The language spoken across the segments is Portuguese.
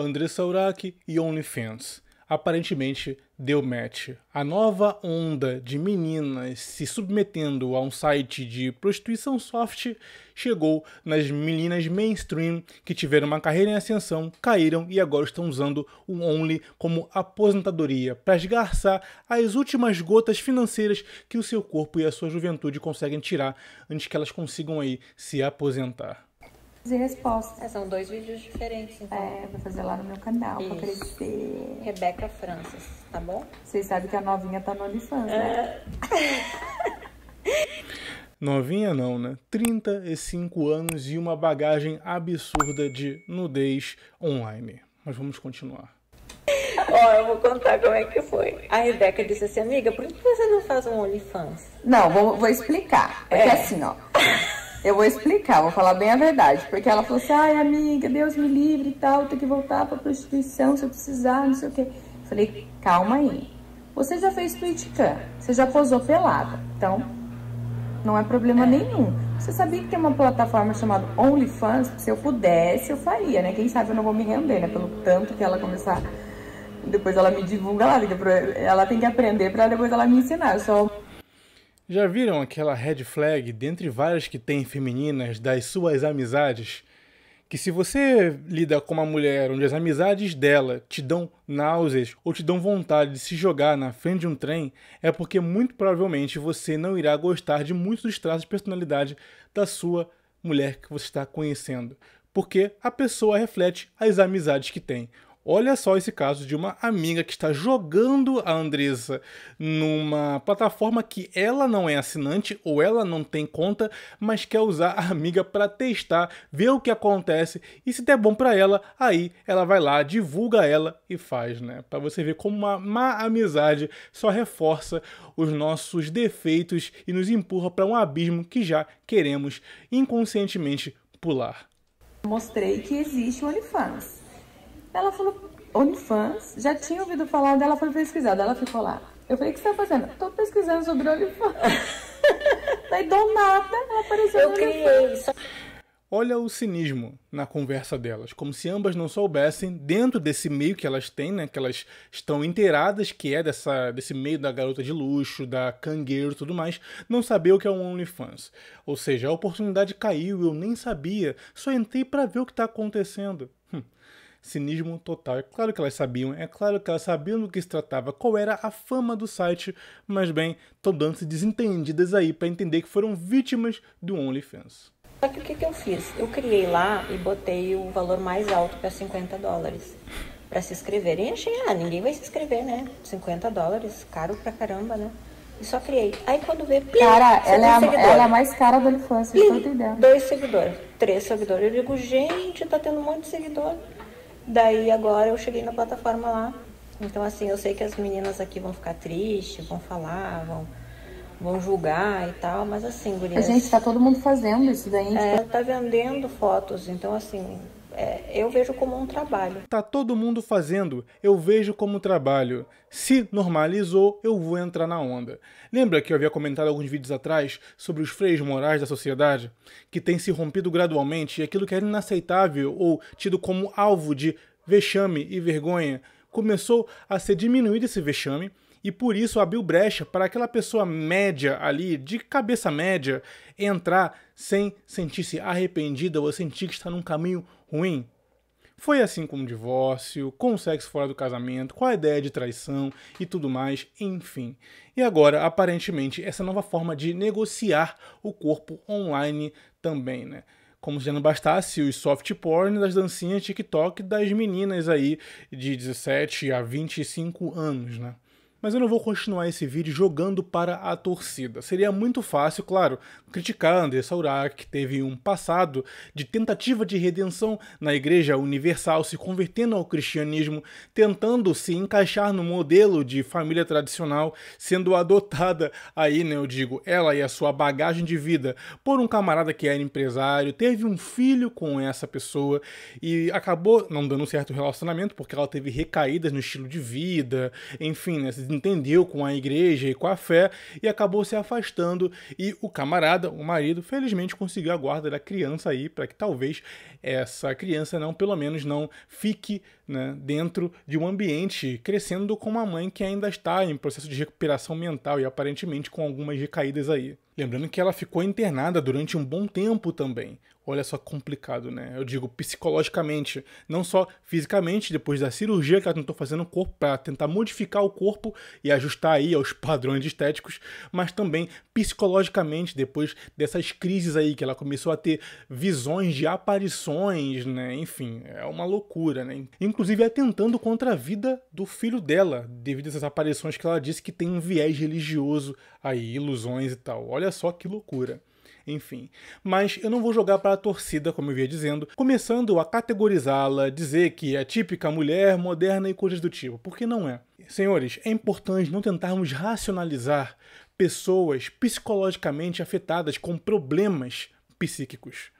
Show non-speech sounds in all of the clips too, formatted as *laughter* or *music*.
Andressa Urach e OnlyFans. Aparentemente deu match. A nova onda de meninas se submetendo a um site de prostituição soft chegou nas meninas mainstream que tiveram uma carreira em ascensão, caíram e agora estão usando o Only como aposentadoria para esgarçar as últimas gotas financeiras que o seu corpo e a sua juventude conseguem tirar antes que elas consigam aí se aposentar e respostas. É, são dois vídeos diferentes, então. É, vou fazer lá no meu canal Isso. pra crescer. Rebeca Francis, tá bom? Vocês sabem que a novinha tá no OnlyFans, né? É. *laughs* Novinha não, né? 35 anos e uma bagagem absurda de nudez online. Mas vamos continuar. Ó, oh, eu vou contar como é que foi. A Rebeca disse assim, amiga, por que você não faz um OnlyFans? Não, vou, vou explicar. É que é. assim, ó. *laughs* Eu vou explicar, vou falar bem a verdade. Porque ela falou assim, ai amiga, Deus me livre e tal, tem que voltar pra prostituição se eu precisar, não sei o quê. Falei, calma aí. Você já fez política, você já posou pelada, então não é problema é. nenhum. Você sabia que tem uma plataforma chamada OnlyFans? Se eu pudesse, eu faria, né? Quem sabe eu não vou me render, né? Pelo tanto que ela começar... Depois ela me divulga lá, ela tem que aprender pra depois ela me ensinar. Eu sou já viram aquela red flag, dentre várias que tem femininas, das suas amizades? Que se você lida com uma mulher onde as amizades dela te dão náuseas ou te dão vontade de se jogar na frente de um trem, é porque muito provavelmente você não irá gostar de muitos dos traços de personalidade da sua mulher que você está conhecendo. Porque a pessoa reflete as amizades que tem. Olha só esse caso de uma amiga que está jogando a Andressa numa plataforma que ela não é assinante ou ela não tem conta, mas quer usar a amiga para testar, ver o que acontece e se der bom para ela, aí ela vai lá, divulga ela e faz, né? Para você ver como uma má amizade só reforça os nossos defeitos e nos empurra para um abismo que já queremos inconscientemente pular. Mostrei que existe o OnlyFans ela falou, OnlyFans, já tinha ouvido falar dela, foi pesquisada. Ela ficou lá. Eu falei, o que você tá fazendo? Tô pesquisando sobre OnlyFans. *laughs* Daí do nada ela apareceu Eu criei isso. Olha o cinismo na conversa delas, como se ambas não soubessem, dentro desse meio que elas têm, né, que elas estão inteiradas, que é dessa, desse meio da garota de luxo, da cangueiro e tudo mais, não saber o que é um OnlyFans. Ou seja, a oportunidade caiu, eu nem sabia, só entrei para ver o que está acontecendo. Cinismo total. É claro que elas sabiam, é claro que elas sabiam do que se tratava, qual era a fama do site, mas bem, estão dando-se desentendidas aí para entender que foram vítimas do OnlyFans. Só que o que, que eu fiz? Eu criei lá e botei o valor mais alto para 50 dólares para se inscrever. E achei, ah, ninguém vai se inscrever, né? 50 dólares, caro pra caramba, né? E só criei. Aí quando vê, plim, Cara, ela é, a, ela é a mais cara do OnlyFans, vocês estão entendendo. Dois seguidores, três seguidores. Eu digo, gente, tá tendo um monte de seguidor. Daí agora eu cheguei na plataforma lá. Então assim, eu sei que as meninas aqui vão ficar tristes, vão falar, vão, vão julgar e tal, mas assim, gurias... A gente tá todo mundo fazendo isso daí. É, tá, tá vendendo fotos, então assim, é, eu vejo como um trabalho. Tá todo mundo fazendo, eu vejo como trabalho. Se normalizou, eu vou entrar na onda. Lembra que eu havia comentado alguns vídeos atrás sobre os freios morais da sociedade, que tem se rompido gradualmente e aquilo que era inaceitável ou tido como alvo de vexame e vergonha começou a ser diminuído esse vexame e por isso abriu brecha para aquela pessoa média ali, de cabeça média, entrar sem sentir-se arrependida ou sentir que está num caminho ruim? Foi assim com o divórcio, com o sexo fora do casamento, com a ideia de traição e tudo mais, enfim. E agora, aparentemente, essa nova forma de negociar o corpo online também, né? Como se já não bastasse os soft porn das dancinhas TikTok das meninas aí de 17 a 25 anos, né? mas eu não vou continuar esse vídeo jogando para a torcida. Seria muito fácil, claro, criticar André Saurak, que teve um passado de tentativa de redenção na Igreja Universal, se convertendo ao cristianismo, tentando se encaixar no modelo de família tradicional, sendo adotada aí, né, eu digo, ela e a sua bagagem de vida por um camarada que era empresário, teve um filho com essa pessoa e acabou não dando certo certo relacionamento, porque ela teve recaídas no estilo de vida, enfim, né, desentendeu com a igreja e com a fé e acabou se afastando. E o camarada, o marido, felizmente conseguiu a guarda da criança aí para que talvez essa criança não, pelo menos não fique né, dentro de um ambiente crescendo com uma mãe que ainda está em processo de recuperação mental e aparentemente com algumas recaídas aí. Lembrando que ela ficou internada durante um bom tempo também. Olha só complicado, né? Eu digo psicologicamente, não só fisicamente, depois da cirurgia que ela tentou fazer no corpo para tentar modificar o corpo e ajustar aí aos *laughs* padrões estéticos, mas também psicologicamente depois dessas crises aí que ela começou a ter visões de aparições, né? Enfim, é uma loucura, né? Inclusive inclusive atentando contra a vida do filho dela, devido a essas aparições que ela disse que tem um viés religioso aí, ilusões e tal. Olha só que loucura. Enfim, mas eu não vou jogar para a torcida, como eu ia dizendo, começando a categorizá-la, dizer que é típica mulher moderna e coisas do tipo, porque não é. Senhores, é importante não tentarmos racionalizar pessoas psicologicamente afetadas com problemas psíquicos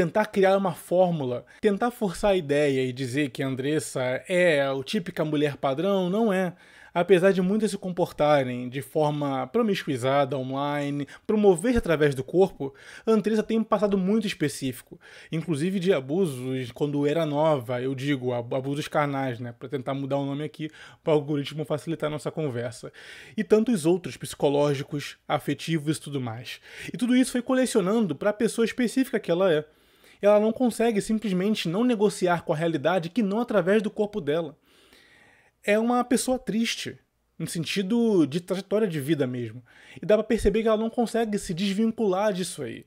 tentar criar uma fórmula, tentar forçar a ideia e dizer que Andressa é a típica mulher padrão, não é. Apesar de muitas se comportarem de forma promiscuizada online, promover através do corpo, Andressa tem um passado muito específico, inclusive de abusos quando era nova, eu digo, abusos carnais, né, para tentar mudar o nome aqui para o algoritmo facilitar nossa conversa. E tantos outros psicológicos, afetivos e tudo mais. E tudo isso foi colecionando para a pessoa específica que ela é ela não consegue simplesmente não negociar com a realidade que não através do corpo dela. É uma pessoa triste, no sentido de trajetória de vida mesmo. E dá para perceber que ela não consegue se desvincular disso aí.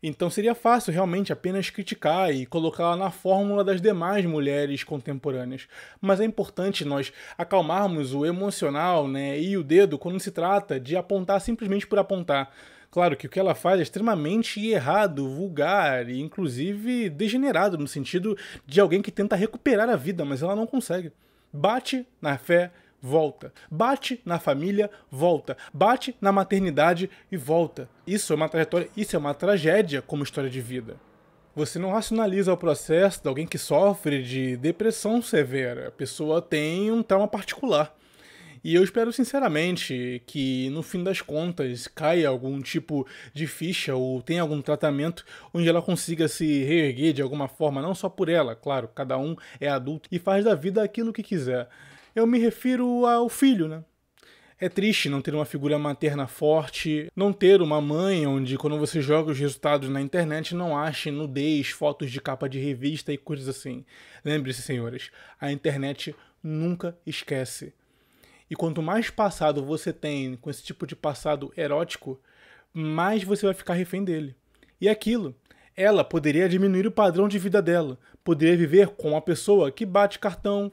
Então seria fácil realmente apenas criticar e colocá-la na fórmula das demais mulheres contemporâneas. Mas é importante nós acalmarmos o emocional né, e o dedo quando se trata de apontar simplesmente por apontar. Claro que o que ela faz é extremamente errado, vulgar e inclusive degenerado no sentido de alguém que tenta recuperar a vida, mas ela não consegue. Bate na fé volta. Bate na família, volta. Bate na maternidade e volta. Isso é uma trajetória, isso é uma tragédia como história de vida. Você não racionaliza o processo de alguém que sofre de depressão severa. A pessoa tem um trauma particular. E eu espero sinceramente que no fim das contas caia algum tipo de ficha ou tenha algum tratamento onde ela consiga se reerguer de alguma forma, não só por ela, claro, cada um é adulto e faz da vida aquilo que quiser. Eu me refiro ao filho, né? É triste não ter uma figura materna forte, não ter uma mãe onde, quando você joga os resultados na internet, não ache nudez, fotos de capa de revista e coisas assim. Lembre-se, senhores, a internet nunca esquece. E quanto mais passado você tem com esse tipo de passado erótico, mais você vai ficar refém dele. E é aquilo, ela poderia diminuir o padrão de vida dela, poderia viver com uma pessoa que bate cartão,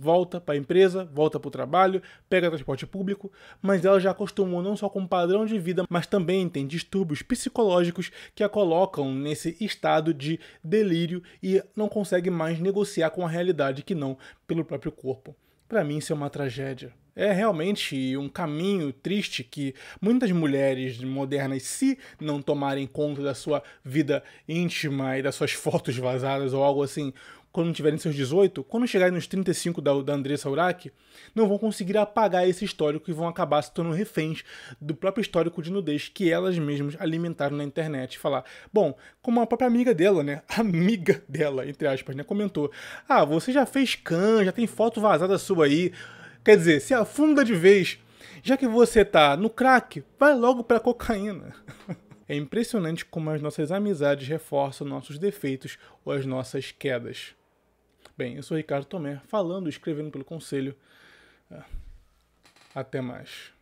volta para a empresa, volta para o trabalho, pega transporte público, mas ela já acostumou não só com o padrão de vida, mas também tem distúrbios psicológicos que a colocam nesse estado de delírio e não consegue mais negociar com a realidade que não pelo próprio corpo. Para mim, isso é uma tragédia. É realmente um caminho triste que muitas mulheres modernas, se não tomarem conta da sua vida íntima e das suas fotos vazadas ou algo assim, quando tiverem seus 18, quando chegarem nos 35 da, da Andressa Uraki, não vão conseguir apagar esse histórico e vão acabar se tornando reféns do próprio histórico de nudez que elas mesmas alimentaram na internet. E falar, bom, como a própria amiga dela, né? *laughs* Amiga dela, entre aspas, né? Comentou: Ah, você já fez can, já tem foto vazada sua aí. Quer dizer, se afunda de vez. Já que você tá no crack, vai logo pra cocaína. *laughs* É impressionante como as nossas amizades reforçam nossos defeitos ou as nossas quedas. Bem, eu sou Ricardo Tomé, falando e escrevendo pelo Conselho. Ah, até mais.